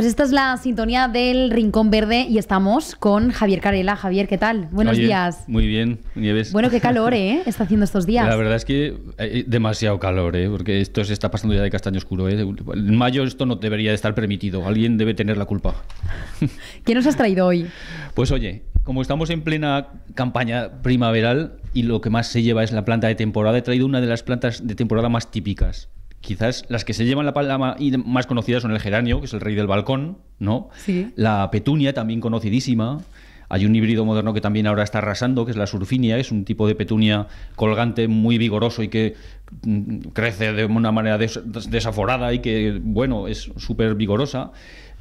Pues esta es la sintonía del Rincón Verde y estamos con Javier Carela. Javier, ¿qué tal? Buenos días. Muy bien, Nieves. Bueno, qué calor, ¿eh? Está haciendo estos días. La verdad es que eh, demasiado calor, ¿eh? Porque esto se está pasando ya de castaño oscuro, ¿eh? En mayo esto no debería de estar permitido. Alguien debe tener la culpa. ¿Qué nos has traído hoy? Pues oye, como estamos en plena campaña primaveral y lo que más se lleva es la planta de temporada, he traído una de las plantas de temporada más típicas quizás las que se llevan la palma y más conocidas son el geranio, que es el rey del balcón, ¿no? Sí. La petunia, también conocidísima. Hay un híbrido moderno que también ahora está arrasando, que es la surfinia, es un tipo de petunia colgante muy vigoroso y que mm, crece de una manera desaforada y que, bueno, es súper vigorosa.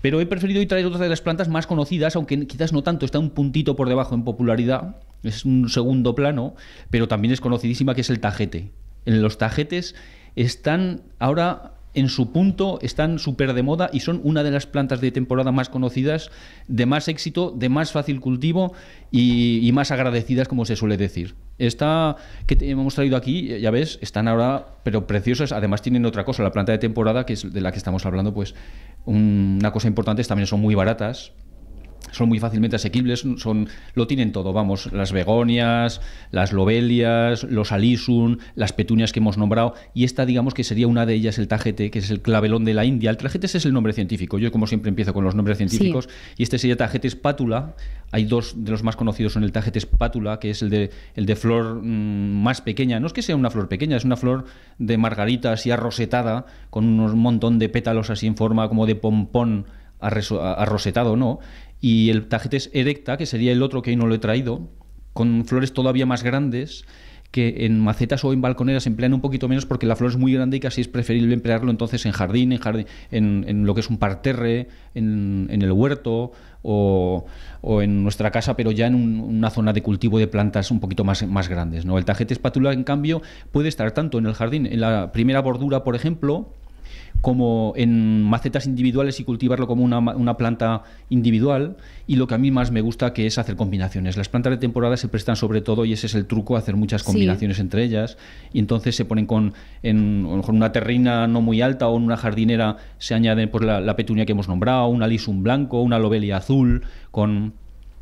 Pero he preferido traer otra de las plantas más conocidas, aunque quizás no tanto, está un puntito por debajo en popularidad, es un segundo plano, pero también es conocidísima, que es el tajete. En los tajetes están ahora en su punto, están súper de moda y son una de las plantas de temporada más conocidas, de más éxito, de más fácil cultivo y, más agradecidas, como se suele decir. Esta que hemos traído aquí, ya ves, están ahora, pero preciosas. Además tienen otra cosa, la planta de temporada, que es de la que estamos hablando, pues una cosa importante es también son muy baratas son muy fácilmente asequibles, son, lo tienen todo, vamos, las begonias, las lobelias, los alisum, las petunias que hemos nombrado, y esta digamos que sería una de ellas, el tajete, que es el clavelón de la India. El tajete ese es el nombre científico, yo como siempre empiezo con los nombres científicos, y este sería tajete espátula, hay dos de los más conocidos son el tajete espátula, que es el de, el de flor mm, más pequeña, no es que sea una flor pequeña, es una flor de margarita así arrosetada, con un montón de pétalos así en forma como de pompón arrosetado, ¿no? Y el Tagetes erecta, que sería el otro que hoy no lo he traído, con flores todavía más grandes que en macetas o en balconeras emplean un poquito menos porque la flor es muy grande y casi es preferible emplearlo entonces en jardín, en, jardín, en, lo que es un parterre, en, el huerto o, en nuestra casa, pero ya en una zona de cultivo de plantas un poquito más, más grandes. ¿no? El tajete espátula, en cambio, puede estar tanto en el jardín, en la primera bordura, por ejemplo, como en macetas individuales y cultivarlo como una, una, planta individual. Y lo que a mí más me gusta que es hacer combinaciones. Las plantas de temporada se prestan sobre todo, y ese es el truco, hacer muchas combinaciones entre ellas. Y entonces se ponen con, en, una terrina no muy alta o en una jardinera se añade pues, la, petunia que hemos nombrado, un alisum blanco, una lobelia azul, con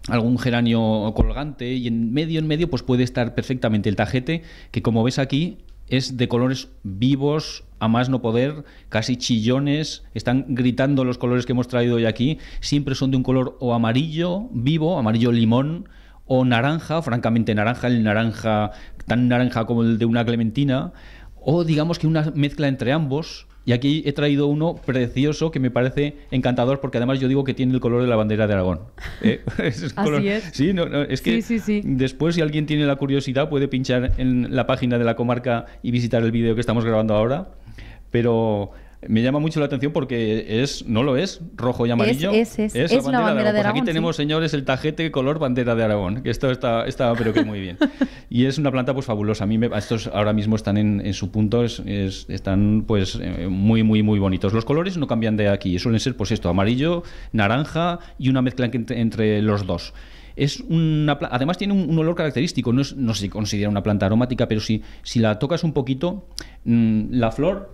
algún geranio colgante y en medio en medio pues puede estar perfectamente el tajete que como ves aquí es de colores vivos a más no poder, casi chillones, están gritando los colores que hemos traído hoy aquí, siempre son de un color o amarillo vivo, amarillo limón, o naranja, francamente naranja, el naranja tan naranja como el de una clementina, o digamos que una mezcla entre ambos, y aquí he traído uno precioso que me parece encantador porque además yo digo que tiene el color de la bandera de Aragón. Eh, Así es. Sí, es que después si alguien tiene la curiosidad puede pinchar en la página de la comarca y visitar el vídeo que estamos grabando ahora. Pero me llama mucho la atención porque es, no lo es, rojo y amarillo. Es, es, es, la bandera, de Aragón. Pues aquí tenemos, señores, el tajete color bandera de Aragón, que esto está, está pero que muy bien. y es una planta pues fabulosa. A mí estos ahora mismo están en, en su punto, están pues eh, muy, muy, muy bonitos. Los colores no cambian de aquí, suelen ser pues esto, amarillo, naranja y una mezcla entre, los dos es una además tiene un, olor característico no, se considera una planta aromática pero si, si la tocas un poquito mm, la flor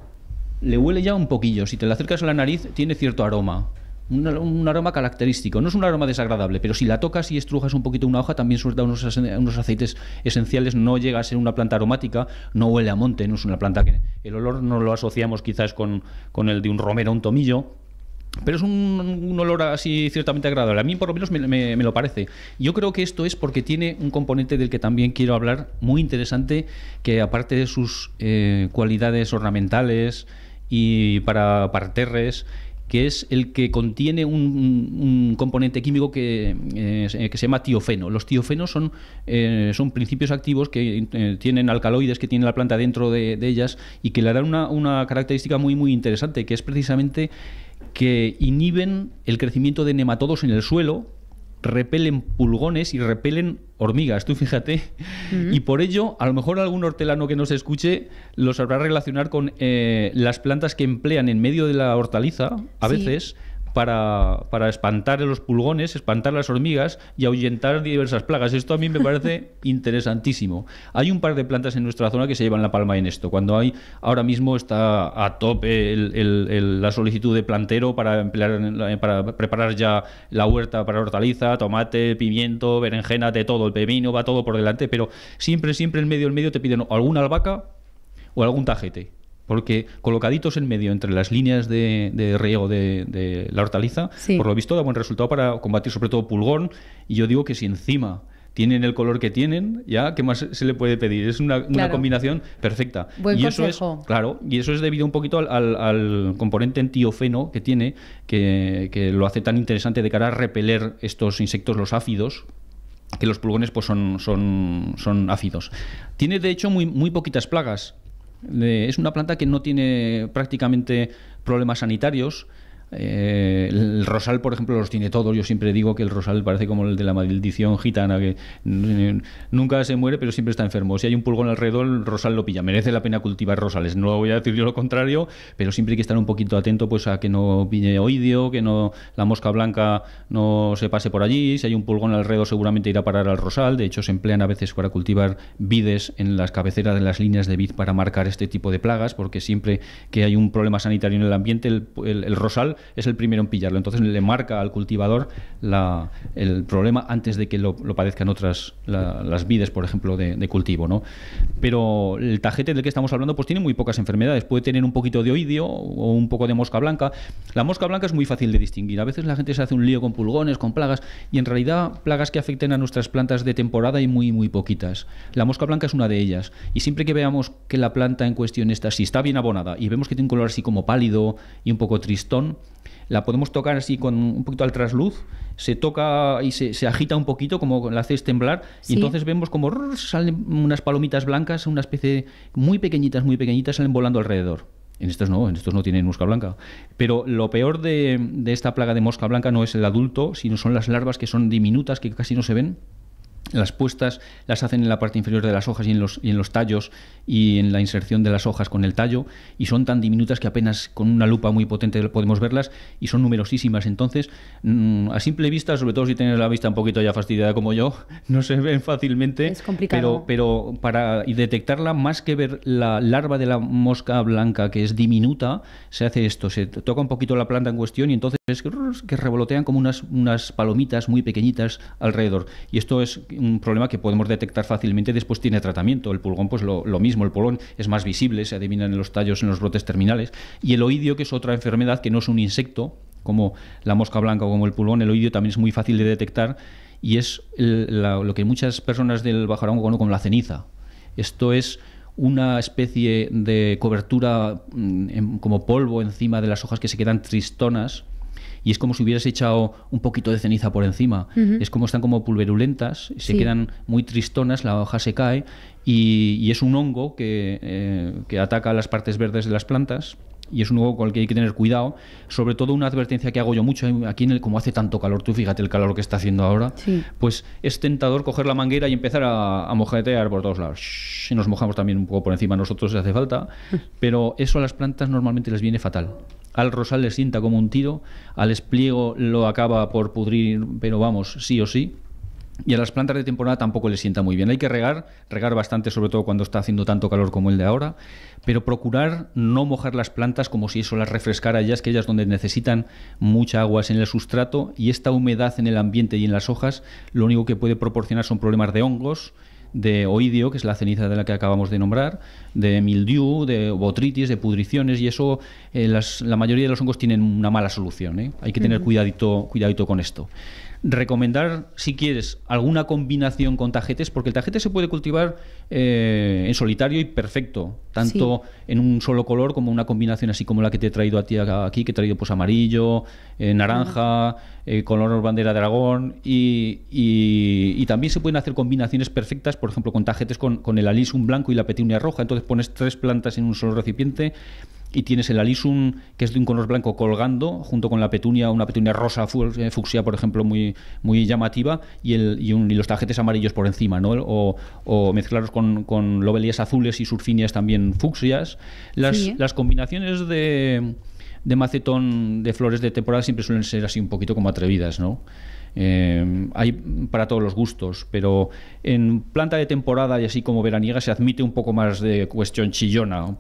le huele ya un poquillo. Si te la acercas a la nariz, tiene cierto aroma. Un, aroma característico. No es un aroma desagradable, pero si la tocas y estrujas un poquito una hoja, también suelta unos, aceites esenciales. No llega a ser una planta aromática, no huele a monte, no es una planta que. El olor no lo asociamos quizás con, con el de un romero, o un tomillo, pero es un, olor así ciertamente agradable. A mí por lo menos me, lo parece. Yo creo que esto es porque tiene un componente del que también quiero hablar muy interesante, que aparte de sus eh, cualidades ornamentales, y para parterres que es el que contiene un, componente químico que, eh, que, se llama tiofeno. Los tiofenos son, eh, son principios activos que eh, tienen alcaloides que tiene la planta dentro de, ellas y que le dan una, una, característica muy, muy interesante, que es precisamente que inhiben el crecimiento de nematodos en el suelo repelen pulgones y repelen hormigas, tú fíjate. Y por ello, a lo mejor algún hortelano que nos escuche lo sabrá relacionar con eh, las plantas que emplean en medio de la hortaliza, a veces, para, para espantar a los pulgones, espantar a las hormigas y ahuyentar diversas plagas. Esto a mí me parece interesantísimo. Hay un par de plantas en nuestra zona que se llevan la palma en esto. Cuando hay ahora mismo está a tope la solicitud de plantero para emplear, para preparar ya la huerta para hortaliza, tomate, pimiento, berenjena, de todo, el pepino, va todo por delante, pero siempre, siempre en medio, en medio te piden alguna albahaca o algún tajete. Porque colocaditos en medio entre las líneas de, de riego de, la hortaliza, por lo visto da buen resultado para combatir sobre todo pulgón. Y yo digo que si encima tienen el color que tienen, ya, ¿qué más se le puede pedir? Es una, combinación perfecta. Buen y eso es, claro, y eso es debido un poquito al, componente antiofeno que tiene, que, lo hace tan interesante de cara a repeler estos insectos, los áfidos que los pulgones pues son, son, son ácidos. Tiene de hecho muy, muy poquitas plagas, eh, es una planta que no tiene prácticamente problemas sanitarios eh, el Rosal, por ejemplo, los tiene todos. Yo siempre digo que el Rosal parece como el de la maldición gitana, que nunca se muere, pero siempre está enfermo. Si hay un pulgón alrededor, el Rosal lo pilla. Merece la pena cultivar rosales. No voy a decir yo lo contrario, pero siempre hay que estar un poquito atento pues, a que no pille oidio, que no la mosca blanca no se pase por allí. Si hay un pulgón alrededor, seguramente irá a parar al Rosal. De hecho, se emplean a veces para cultivar vides en las cabeceras de las líneas de vid para marcar este tipo de plagas, porque siempre que hay un problema sanitario en el ambiente, el Rosal es el primero en pillarlo. Entonces le marca al cultivador el problema antes de que lo, padezcan otras, las vides, por ejemplo, de, cultivo. ¿no? Pero el tajete del que estamos hablando pues tiene muy pocas enfermedades. Puede tener un poquito de oidio o un poco de mosca blanca. La mosca blanca es muy fácil de distinguir. A veces la gente se hace un lío con pulgones, con plagas, y en realidad plagas que afecten a nuestras plantas de temporada y muy, muy poquitas. La mosca blanca es una de ellas. Y siempre que veamos que la planta en cuestión está, si está bien abonada y vemos que tiene un color así como pálido y un poco tristón, la podemos tocar así con un poquito al trasluz, se toca y se, agita un poquito, como la haces temblar, y entonces vemos como salen unas palomitas blancas, una especie muy pequeñitas, muy pequeñitas, salen volando alrededor. En estos no, en estos no tienen mosca blanca. Pero lo peor de, esta plaga de mosca blanca no es el adulto, sino son las larvas que son diminutas, que casi no se ven, las puestas las hacen en la parte inferior de las hojas y en, los, y en los tallos y en la inserción de las hojas con el tallo y son tan diminutas que apenas con una lupa muy potente podemos verlas y son numerosísimas. Entonces, mm, a simple vista, sobre todo si tienes la vista un poquito ya fastidiada como yo, no se ven fácilmente. Es complicado. Pero, pero para detectarla, más que ver la larva de la mosca blanca que es diminuta, se hace esto, se toca un poquito la planta en cuestión y entonces es que, revolotean como unas, unas palomitas muy pequeñitas alrededor. Y esto es un problema que podemos detectar fácilmente, después tiene tratamiento. El pulgón, pues lo, mismo, el pulgón es más visible, se adivinan en los tallos, en los brotes terminales. Y el oidio, que es otra enfermedad que no es un insecto, como la mosca blanca o como el pulgón, el oído también es muy fácil de detectar y es lo que muchas personas del bajarón conocen como la ceniza. Esto es una especie de cobertura mm, como polvo encima de las hojas que se quedan tristonas y es como si hubieras echado un poquito de ceniza por encima. Es como están como pulverulentas, se quedan muy tristonas, la hoja se cae y, es un hongo que, eh, que ataca las partes verdes de las plantas y es un hongo con el que hay que tener cuidado. Sobre todo una advertencia que hago yo mucho aquí en el como hace tanto calor, tú fíjate el calor que está haciendo ahora, pues es tentador coger la manguera y empezar a, mojetear por todos lados. nos mojamos también un poco por encima nosotros si hace falta, ah. pero eso a las plantas normalmente les viene fatal al rosal le sienta como un tiro, al espliego lo acaba por pudrir, pero vamos, sí o sí. Y a las plantas de temporada tampoco le sienta muy bien. Hay que regar, regar bastante, sobre todo cuando está haciendo tanto calor como el de ahora, pero procurar no mojar las plantas como si eso las refrescara ya, es que ellas donde necesitan mucha agua es en el sustrato y esta humedad en el ambiente y en las hojas lo único que puede proporcionar son problemas de hongos, de oidio, que es la ceniza de la que acabamos de nombrar, de mildew de botritis, de pudriciones, y eso eh, la mayoría de los hongos tienen una mala solución. ¿eh? Hay que tener cuidadito, cuidadito con esto recomendar, si quieres, alguna combinación con tajetes, porque el tajete se puede cultivar eh, en solitario y perfecto, tanto en un solo color como una combinación así como la que te he traído a ti aquí, que he traído pues amarillo, eh, naranja, eh, color bandera de y, y, también se pueden hacer combinaciones perfectas, por ejemplo, con tajetes con, el alisum blanco y la petunia roja, entonces pones tres plantas en un solo recipiente y tienes el alisum, que es de un color blanco colgando, junto con la petunia, una petunia rosa eh, fucsia, por ejemplo, muy, muy llamativa, y, los tajetes amarillos por encima, ¿no? O, o mezclarlos con, lobelías lobelias azules y surfinias también fucsias. Las, combinaciones de de macetón de flores de temporada siempre suelen ser así un poquito como atrevidas, ¿no? Eh, hay para todos los gustos, pero en planta de temporada y así como veraniega se admite un poco más de cuestión chillona,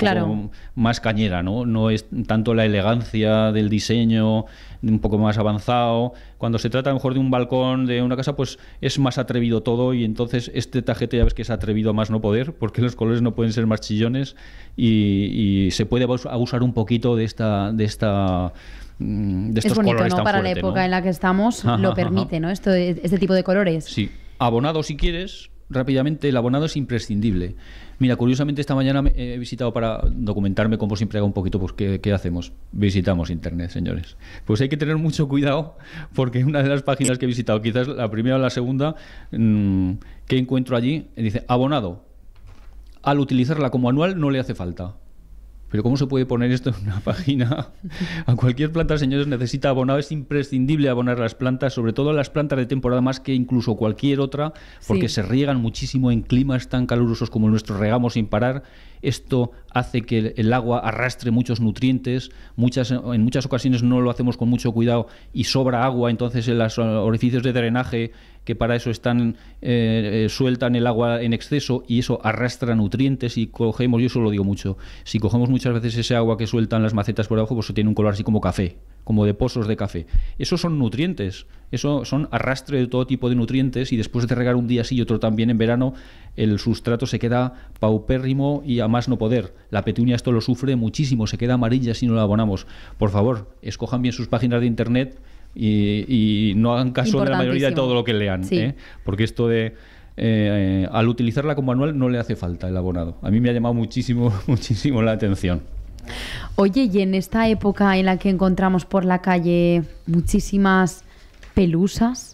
más cañera, ¿no? No es tanto la elegancia del diseño un poco más avanzado. Cuando se trata mejor de un balcón de una casa, pues es más atrevido todo y entonces este tajete ya ves que es atrevido a más no poder, porque los colores no pueden ser más chillones y, y se puede abusar un poquito de esta de esta Mm, es bonito, ¿no? Para la época en la que estamos lo permite, ¿no? Esto, este tipo de colores. Sí. Abonado si quieres, rápidamente, el abonado es imprescindible. Mira, curiosamente esta mañana he visitado para documentarme, como siempre hago un poquito, pues ¿qué, hacemos? Visitamos Internet, señores. Pues hay que tener mucho cuidado porque una de las páginas que he visitado, quizás la primera o la segunda, mm, que encuentro allí, dice abonado. Al utilizarla como anual no le hace falta. Pero ¿cómo se puede poner esto en una página? A cualquier planta, señores, necesita abonar. Es imprescindible abonar las plantas, sobre todo las plantas de temporada más que incluso cualquier otra, porque se riegan muchísimo en climas tan calurosos como el nuestro, regamos sin parar esto hace que el agua arrastre muchos nutrientes, muchas, en muchas ocasiones no lo hacemos con mucho cuidado y sobra agua, entonces en los orificios de drenaje que para eso están eh, eh, sueltan el agua en exceso y eso arrastra nutrientes y cogemos, yo eso lo digo mucho, si cogemos muchas veces ese agua que sueltan las macetas por abajo, pues tiene un color así como café, como de pozos de café. Esos son nutrientes, eso son arrastre de todo tipo de nutrientes y después de regar un día sí y otro también en verano, el sustrato se queda paupérrimo y a más no poder. La petunia esto lo sufre muchísimo, se queda amarilla si no la abonamos. Por favor, escojan bien sus páginas de internet y, no hagan caso de la mayoría de todo lo que lean, ¿eh? porque esto de... Eh, al utilizarla como anual no le hace falta el abonado. A mí me ha llamado muchísimo, muchísimo la atención. Oye, y en esta época en la que encontramos por la calle muchísimas pelusas,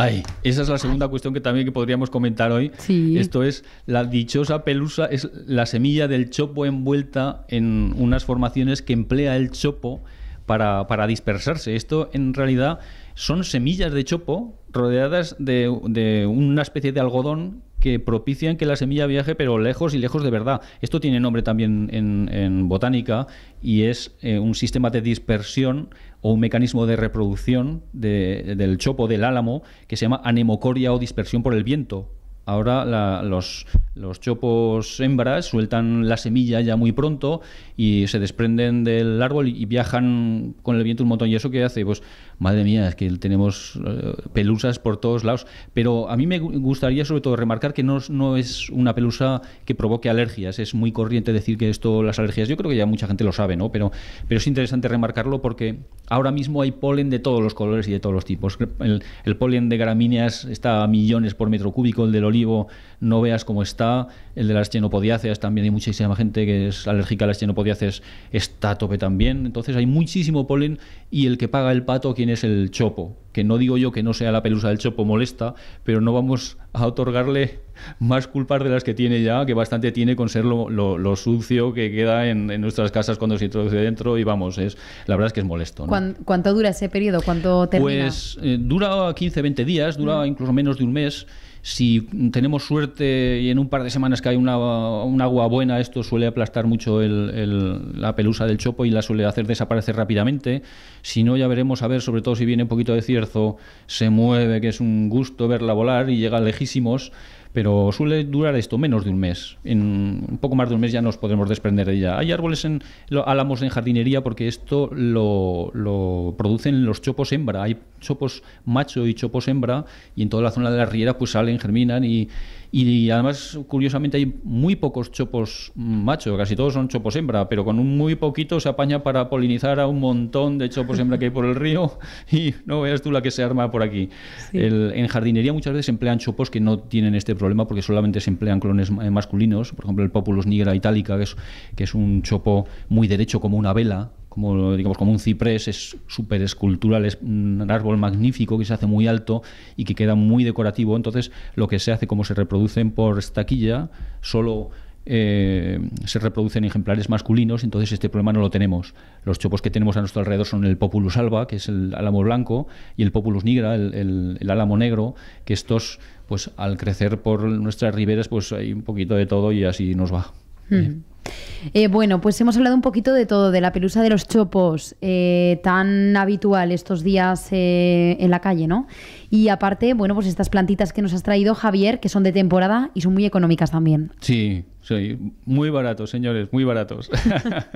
Ay, esa es la segunda cuestión que también que podríamos comentar hoy. Esto es la dichosa pelusa, es la semilla del chopo envuelta en unas formaciones que emplea el chopo para, para dispersarse. Esto en realidad son semillas de chopo rodeadas de, una especie de algodón que propician que la semilla viaje, pero lejos y lejos de verdad. Esto tiene nombre también en, botánica y es eh, un sistema de dispersión o un mecanismo de reproducción del chopo del álamo que se llama anemocoria o dispersión por el viento, Ahora los, los, chopos hembras sueltan la semilla ya muy pronto y se desprenden del árbol y, viajan con el viento un montón. ¿Y eso qué hace? Pues, madre mía, es que tenemos eh, pelusas por todos lados. Pero a mí me gustaría sobre todo remarcar que no, no es una pelusa que provoque alergias. Es muy corriente decir que esto, las alergias, yo creo que ya mucha gente lo sabe, ¿no? Pero, pero es interesante remarcarlo porque ahora mismo hay polen de todos los colores y de todos los tipos. El, polen de gramíneas está a millones por metro cúbico, el del olivo no veas cómo está, el de las chenopodiáceas también hay muchísima gente que es alérgica a las chenopodiáceas, está tope también, entonces hay muchísimo polen y el que paga el pato, quien es el chopo? Que no digo yo que no sea la pelusa del chopo molesta, pero no vamos a otorgarle más culpas de las que tiene ya, que bastante tiene con ser lo, sucio que queda en, nuestras casas cuando se introduce dentro y vamos, es la verdad es que es molesto. ¿Cuánto dura ese periodo? ¿Cuánto termina? Pues eh, dura 15, 20 días, dura mm. incluso menos de un mes si tenemos suerte y en un par de semanas hay una, un agua buena, esto suele aplastar mucho el, la pelusa del chopo y la suele hacer desaparecer rápidamente. Si no, ya veremos, a ver, sobre todo si viene un poquito de cierzo, se mueve, que es un gusto verla volar y llega lejísimos pero suele durar esto menos de un mes. En un poco más de un mes ya nos podemos desprender de ella. Hay árboles en lo, álamos en jardinería porque esto lo, lo, producen los chopos hembra. Hay chopos macho y chopos hembra y en toda la zona de la riera pues salen, germinan y, y además, curiosamente, hay muy pocos chopos mm, machos. casi todos son chopos hembra, pero con un muy poquito se apaña para polinizar a un montón de chopos hembra que hay por el río y no veas tú la que se arma por aquí. en jardinería muchas veces emplean chopos que no tienen este problema porque solamente se emplean clones eh, masculinos, por ejemplo el Populus nigra italica, que es, que es un chopo muy derecho como una vela, como, digamos, como un ciprés, es súper escultural, es un árbol magnífico que se hace muy alto y que queda muy decorativo. Entonces, lo que se hace, como se reproducen por estaquilla, solo eh, se reproducen ejemplares masculinos, entonces este problema no lo tenemos. Los chopos que tenemos a nuestro alrededor son el populus alba, que es el álamo blanco, y el populus nigra, el, álamo negro, que estos, pues al crecer por nuestras riberas, pues hay un poquito de todo y así nos va. Eh, bueno, pues hemos hablado un poquito de todo, de la pelusa de los chopos, eh, tan habitual estos días eh, en la calle, ¿no? Y aparte, bueno, pues estas plantitas que nos has traído, Javier, que son de temporada y son muy económicas también. Sí, sí, muy baratos, señores, muy baratos.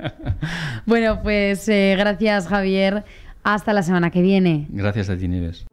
bueno, pues gracias, Javier. Hasta la semana que viene. Gracias a ti, Nieves.